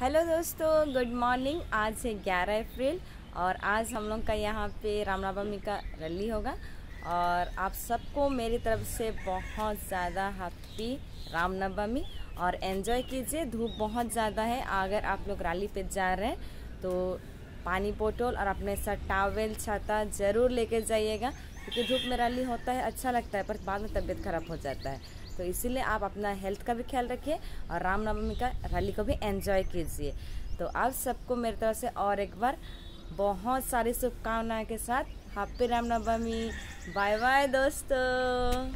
hello दोस्तों good morning आज है 11 अप्रैल और आज हम लोग का यहाँ पे रामनवमी का रैली होगा और आप सबको मेरी तरफ से बहुत ज़्यादा हैप्पी रामनवमी और एंजॉय कीजिए धूप बहुत ज़्यादा है अगर आप लोग रैली पे जा रहे हैं तो पानी बोटल और अपने साथ टावेल छाता ज़रूर लेके जाइएगा क्योंकि धूप में रैली होता है अच्छा लगता है पर बाद में तबीयत खराब हो जाता है तो इसीलिए आप अपना हेल्थ का भी ख्याल रखिए और रामनवमी का रैली को भी एंजॉय कीजिए तो आप सबको मेरी तरफ से और एक बार बहुत सारी शुभकामनाएं के साथ हैप्पी रामनवमी बाय बाय दोस्तों